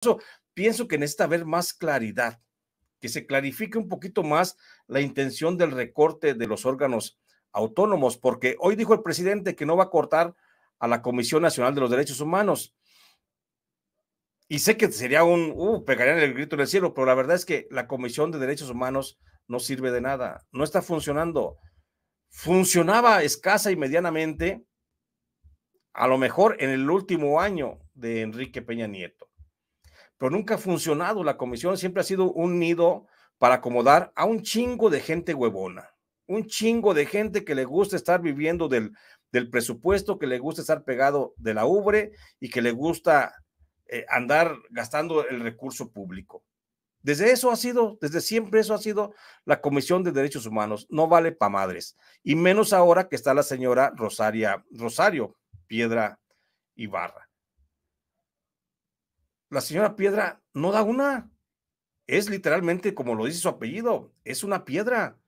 eso pienso que necesita haber más claridad, que se clarifique un poquito más la intención del recorte de los órganos autónomos, porque hoy dijo el presidente que no va a cortar a la Comisión Nacional de los Derechos Humanos. Y sé que sería un, uh, pegarían el grito en el cielo, pero la verdad es que la Comisión de Derechos Humanos no sirve de nada, no está funcionando. Funcionaba escasa y medianamente, a lo mejor en el último año de Enrique Peña Nieto pero nunca ha funcionado. La comisión siempre ha sido un nido para acomodar a un chingo de gente huevona, un chingo de gente que le gusta estar viviendo del, presupuesto, que le gusta estar pegado de la ubre y que le gusta eh, andar gastando el recurso público. Desde eso ha sido, desde siempre eso ha sido la Comisión de Derechos Humanos. No vale pa' madres. Y menos ahora que está la señora Rosaria, Rosario Piedra Ibarra la señora piedra no da una. Es literalmente como lo dice su apellido, es una piedra.